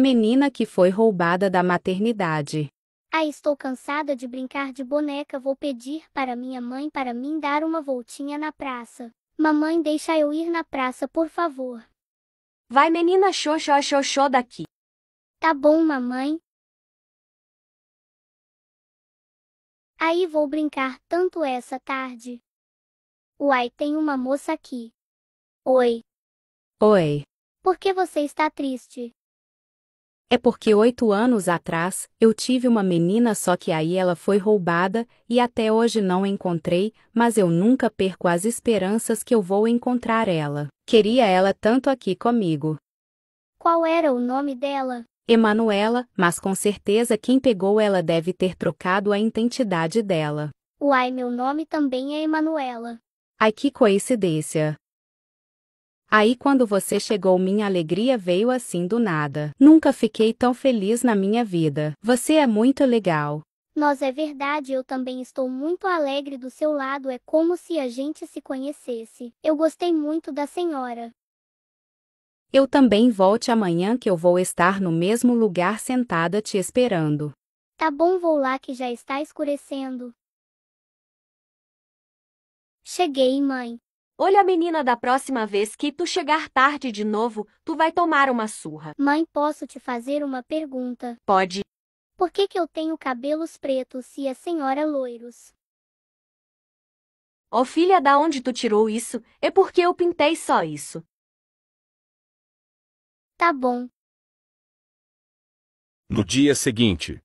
Menina que foi roubada da maternidade. Ah, estou cansada de brincar de boneca, vou pedir para minha mãe para mim dar uma voltinha na praça. Mamãe, deixa eu ir na praça, por favor. Vai, menina xoxó xoxó daqui. Tá bom, mamãe. Aí vou brincar tanto essa tarde. Uai, tem uma moça aqui. Oi. Oi. Por que você está triste? É porque oito anos atrás, eu tive uma menina só que aí ela foi roubada, e até hoje não encontrei, mas eu nunca perco as esperanças que eu vou encontrar ela. Queria ela tanto aqui comigo. Qual era o nome dela? Emanuela, mas com certeza quem pegou ela deve ter trocado a identidade dela. Uai, meu nome também é Emanuela. Ai que coincidência. Aí quando você chegou, minha alegria veio assim do nada. Nunca fiquei tão feliz na minha vida. Você é muito legal. Nós é verdade, eu também estou muito alegre do seu lado, é como se a gente se conhecesse. Eu gostei muito da senhora. Eu também volte amanhã que eu vou estar no mesmo lugar sentada te esperando. Tá bom, vou lá que já está escurecendo. Cheguei, mãe. Olha, menina, da próxima vez que tu chegar tarde de novo, tu vai tomar uma surra. Mãe, posso te fazer uma pergunta? Pode. Por que, que eu tenho cabelos pretos e a senhora loiros? Ó oh, filha, da onde tu tirou isso? É porque eu pintei só isso. Tá bom. No dia seguinte.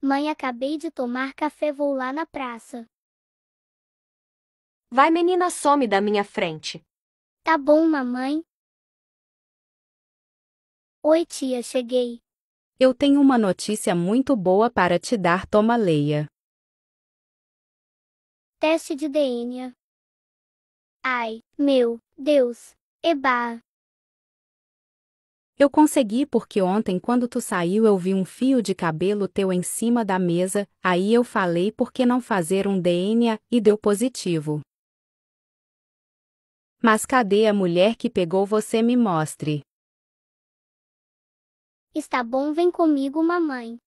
Mãe, acabei de tomar café, vou lá na praça. Vai, menina, some da minha frente. Tá bom, mamãe. Oi, tia, cheguei. Eu tenho uma notícia muito boa para te dar, toma leia. Teste de DNA. Ai, meu Deus, eba. Eu consegui porque ontem quando tu saiu eu vi um fio de cabelo teu em cima da mesa, aí eu falei por que não fazer um DNA e deu positivo. Mas cadê a mulher que pegou você me mostre? Está bom, vem comigo, mamãe.